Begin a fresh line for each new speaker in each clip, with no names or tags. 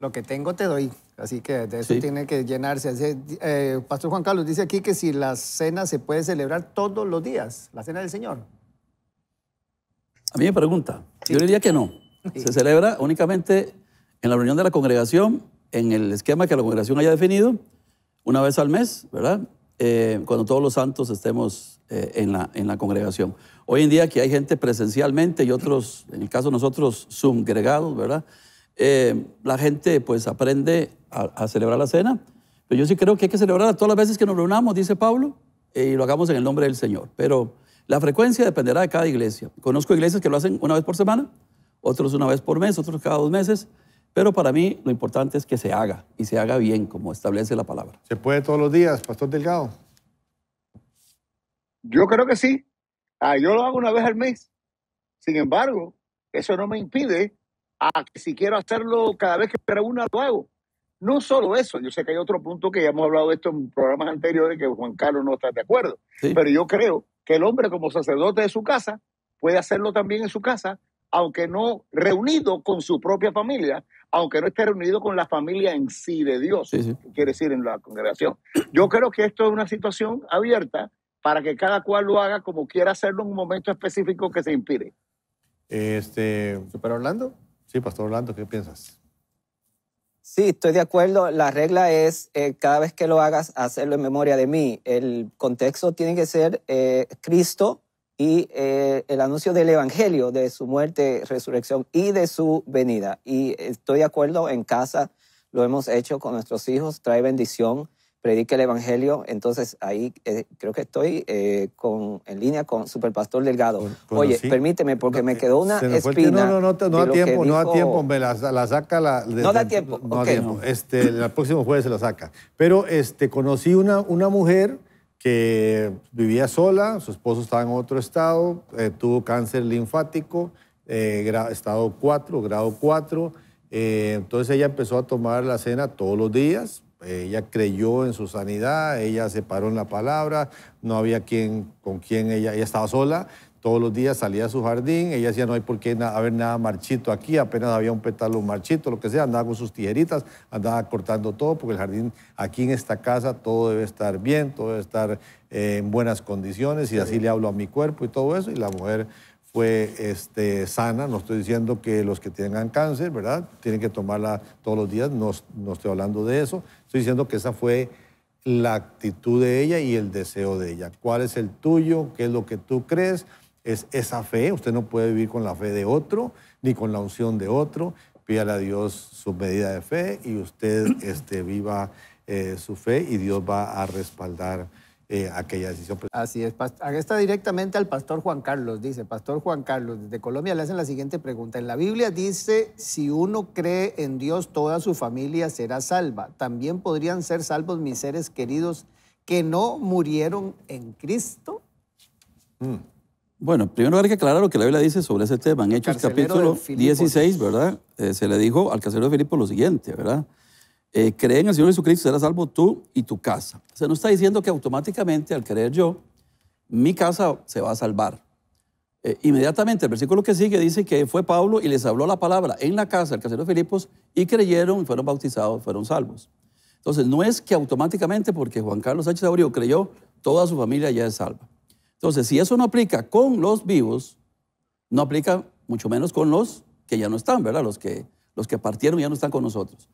lo que tengo te doy. Así que de eso tiene que llenarse. Eh, Pastor Juan Carlos dice aquí que si la cena se puede celebrar todos los días, la cena del Señor.
A mí me pregunta. Yo diría que no. Se celebra únicamente en la reunión de la congregación, en el esquema que la congregación haya definido, una vez al mes, ¿verdad? Eh, cuando todos los santos estemos eh, en, la, en la congregación. Hoy en día que hay gente presencialmente y otros, en el caso de nosotros, subgregados, ¿verdad? Eh, la gente pues aprende a, celebrar la cena. Pero yo sí creo que hay que celebrarla todas las veces que nos reunamos, dice Pablo, eh, y lo hagamos en el nombre del Señor. Pero la frecuencia dependerá de cada iglesia. Conozco iglesias que lo hacen una vez por semana, otros una vez por mes, otros cada dos meses. Pero para mí lo importante es que se haga y se haga bien, como establece la palabra.
¿Se puede todos los días, Pastor Delgado?
Yo creo que sí. Ah, yo lo hago una vez al mes.
Sin embargo, eso no me impide a que si quiero hacerlo cada vez que me reúna, lo hago. No solo eso, yo sé que hay otro punto que ya hemos hablado de esto en programas anteriores que Juan Carlos no está de acuerdo, pero yo creo que el hombre como sacerdote de su casa puede hacerlo también en su casa, aunque no reunido con su propia familia, aunque no esté reunido con la familia en sí de Dios, quiere decir en la congregación. Yo creo que esto es una situación abierta para que cada cual lo haga como quiera hacerlo en un momento específico que se
inspire. Este, super Orlando? Sí, Pastor Orlando, ¿qué piensas?
Sí, estoy de acuerdo. La regla es, eh, cada vez que lo hagas, hacerlo en memoria de mí. El contexto tiene que ser eh, Cristo y eh, el anuncio del Evangelio, de su muerte, resurrección y de su venida. Y estoy de acuerdo, en casa lo hemos hecho con nuestros hijos, trae bendición predique el Evangelio. Entonces ahí eh, creo que estoy eh, con, en línea con Superpastor Delgado. Oye,
permíteme, porque me eh, quedó una espina. No, no, no, no da tiempo, no da tiempo, me la, saca la... no da tiempo, Este, el próximo jueves se la saca. Pero este, conocí una, una mujer que vivía sola, su esposo estaba en otro estado, tuvo cáncer linfático, estado 4, grado 4. entonces ella empezó a tomar la cena todos los días, ella creyó en su sanidad, ella se paró en la palabra, no había quien, con quien ella, ella estaba sola, todos los días salía a su jardín, ella decía no hay por qué haber nada marchito aquí, apenas había un pétalo marchito, lo que sea, andaba con sus tijeritas, andaba cortando todo, porque el jardín aquí en esta casa todo debe estar bien, todo debe estar eh, en buenas condiciones y así le hablo a mi cuerpo y todo eso, y la mujer fue este, sana. No estoy diciendo que los que tengan cáncer, ¿verdad? Tienen que tomarla todos los días, no, estoy hablando de eso. Estoy diciendo que esa fue la actitud de ella y el deseo de ella. ¿Cuál es el tuyo? ¿Qué es lo que tú crees? Es esa fe. Usted no puede vivir con la fe de otro ni con la unción de otro. Pídale a Dios su medida de fe y usted este, viva eh, su fe y Dios va a respaldar eh, aquella decisión. Así es. Está directamente al pastor Juan Carlos, dice. Pastor Juan
Carlos, desde Colombia le hacen la siguiente pregunta. En la Biblia dice, si uno cree en Dios, toda su familia será salva. También podrían ser salvos mis seres queridos que no murieron en Cristo.
Mm. Bueno, primero hay que aclarar lo que la Biblia dice sobre ese tema. En Hechos capítulo 16, ¿verdad? Eh, se le dijo al carcelero de Filipo lo siguiente, ¿verdad? Eh, creen cree en el Señor Jesucristo, será salvo tú y tu casa. Se nos está diciendo que automáticamente al creer yo, mi casa se va a salvar. Eh, inmediatamente, el versículo que sigue dice que fue Pablo y les habló la palabra en la casa del casero de Filipos y creyeron y fueron bautizados, fueron salvos. Entonces, no es que automáticamente, porque Juan Carlos H. creyó, toda su familia ya es salva. Entonces, si eso no aplica con los vivos, no aplica mucho menos con los que ya no están, ¿verdad? Los que, los que partieron ya no están con nosotros.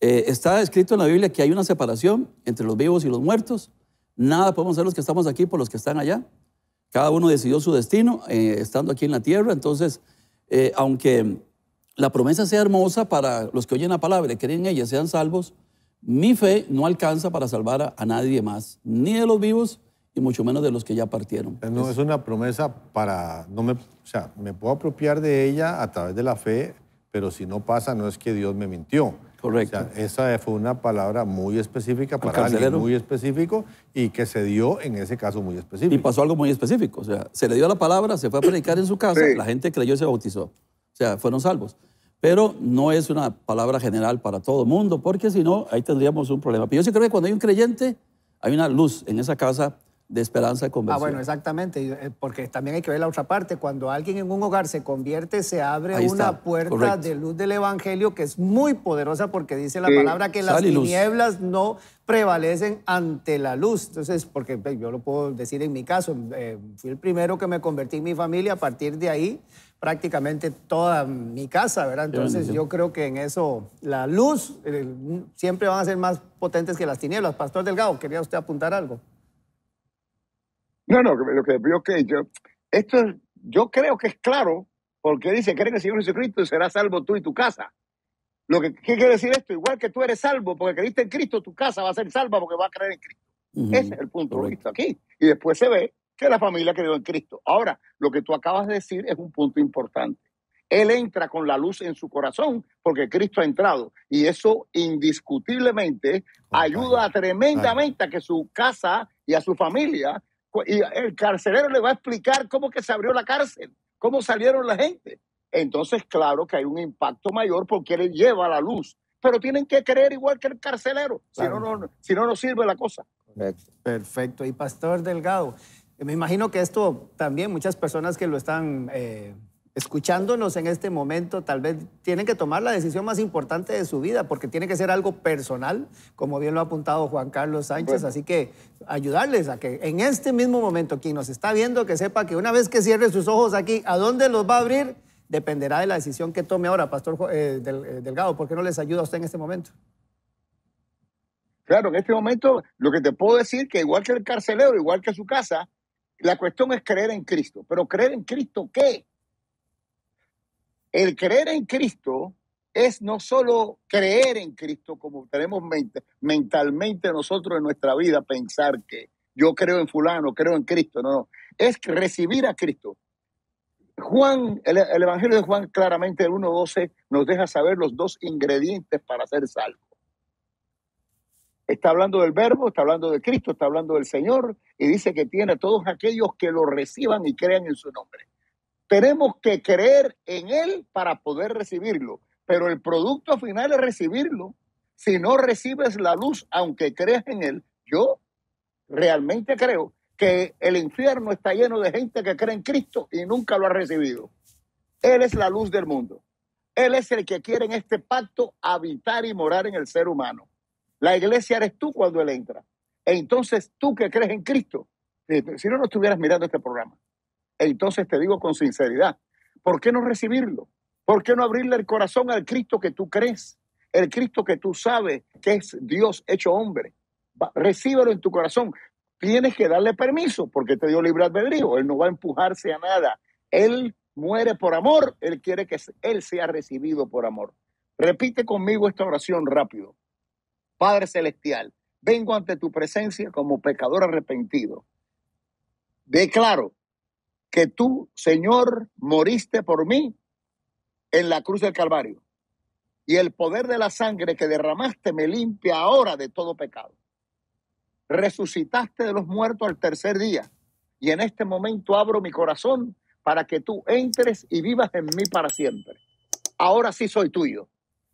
Eh, está escrito en la Biblia que hay una separación entre los vivos y los muertos. Nada podemos hacer los que estamos aquí por los que están allá. Cada uno decidió su destino eh, estando aquí en la tierra. Entonces, eh, aunque la promesa sea hermosa para los que oyen la palabra y creen en ella, sean salvos, mi fe no alcanza para salvar a, nadie más, ni de los vivos y mucho menos de los que ya partieron. No, es una promesa para, no me, o
sea, me puedo apropiar de ella a través de la fe, pero si no pasa no es que Dios me mintió Correcto. esa fue una palabra muy específica para alguien muy
específico y que se dio en ese caso muy específico. Y pasó algo muy específico. O sea, se le dio la palabra, se fue a predicar en su casa, la gente creyó y se bautizó. O sea, fueron salvos. Pero no es una palabra general para todo el mundo, porque si no, ahí tendríamos un problema. Pero yo sí creo que cuando hay un creyente, hay una luz en esa casa de esperanza de ah, conversión. Ah, bueno,
exactamente, eh, porque también hay que ver la otra parte. Cuando alguien en un hogar se convierte, se abre una puerta de luz del Evangelio que es muy poderosa porque dice la palabra que las tinieblas no prevalecen ante la luz. Entonces, porque yo lo puedo decir en mi caso, eh, fui el primero que me convertí en mi familia, a partir de ahí prácticamente toda mi casa, ¿verdad? Entonces yo creo que en eso la luz eh, siempre van a ser más potentes que las tinieblas. Pastor Delgado, ¿quería usted apuntar algo?
No, no, lo que vio que yo,
esto yo creo que es
claro, porque dice, cree en el Señor Jesucristo y será salvo tú y tu casa. Lo que ¿qué quiere decir esto, igual que tú eres salvo porque creíste en Cristo, tu casa va a ser salva porque va a creer en Cristo. Ese es el punto aquí. Y después se ve que la familia creyó en Cristo. Ahora, lo que tú acabas de decir es un punto importante. Él entra con la luz en su corazón porque Cristo ha entrado. Y eso indiscutiblemente oh, ayuda tremendamente a que su casa y a su familia y el carcelero le va a explicar cómo que se abrió la cárcel, cómo salieron la gente. Entonces, claro que hay un impacto mayor porque él lleva la luz, pero tienen que creer igual que el carcelero, si, no, no,
si no, no sirve la cosa. Perfecto. Perfecto. Y Pastor Delgado, me imagino que esto también muchas personas que lo están eh, escuchándonos en este momento, tal vez tienen que tomar la decisión más importante de su vida, porque tiene que ser algo personal, como bien lo ha apuntado Juan Carlos Sánchez. Así que ayudarles a que en este mismo momento, quien nos está viendo, que sepa que una vez que cierre sus ojos aquí, ¿a dónde los va a abrir? Dependerá de la decisión que tome ahora, Pastor eh, eh, Delgado. ¿Por qué no les ayuda a usted en este momento?
Claro, en este momento lo que te puedo decir que igual que el carcelero, igual que su casa, la cuestión es creer en Cristo. Pero creer en Cristo, ¿qué? el creer en Cristo es no solo creer en Cristo como tenemos mentalmente nosotros en nuestra vida, pensar que yo creo en fulano, creo en Cristo, no, es recibir a Cristo. Juan, el, Evangelio de Juan claramente el 1.12 nos deja saber los dos ingredientes para ser salvo. Está hablando del verbo, está hablando de Cristo, está hablando del Señor y dice que tiene a todos aquellos que lo reciban y crean en su nombre. Tenemos que creer en Él para poder recibirlo, pero el producto final es recibirlo. Si no recibes la luz, aunque creas en Él, yo realmente creo que el infierno está lleno de gente que cree en Cristo y nunca lo ha recibido. Él es la luz del mundo. Él es el que quiere en este pacto habitar y morar en el ser humano. La iglesia eres tú cuando Él entra. entonces tú que crees en Cristo, si no, no estuvieras mirando este programa entonces te digo con sinceridad, ¿por qué no recibirlo? ¿Por qué no abrirle el corazón al Cristo que tú crees? El Cristo que tú sabes que es Dios hecho hombre. Recíbalo recíbelo en tu corazón. Tienes que darle permiso porque te dio libre albedrío. Él no va a empujarse a nada. Él muere por amor. Él quiere que Él sea recibido por amor. Repite conmigo esta oración rápido. Padre Celestial, vengo ante tu presencia como pecador arrepentido. Declaro que tú, Señor, moriste por mí en la cruz del Calvario. Y el poder de la sangre que derramaste me limpia ahora de todo pecado. Resucitaste de los muertos al tercer día. Y en este momento abro mi corazón para que tú entres y vivas en mí para siempre. Ahora sí soy tuyo.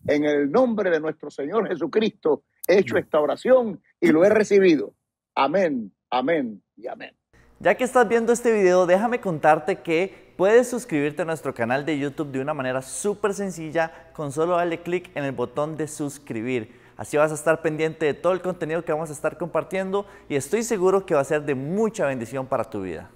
En el nombre de nuestro Señor Jesucristo he hecho esta oración y lo he recibido. Amén, amén y amén.
Ya que estás viendo este video, déjame contarte que puedes suscribirte a nuestro canal de YouTube de una manera súper sencilla con solo darle clic en el botón de suscribir. Así vas a estar pendiente de todo el contenido que vamos a estar compartiendo y estoy seguro que va a ser de mucha bendición para tu vida.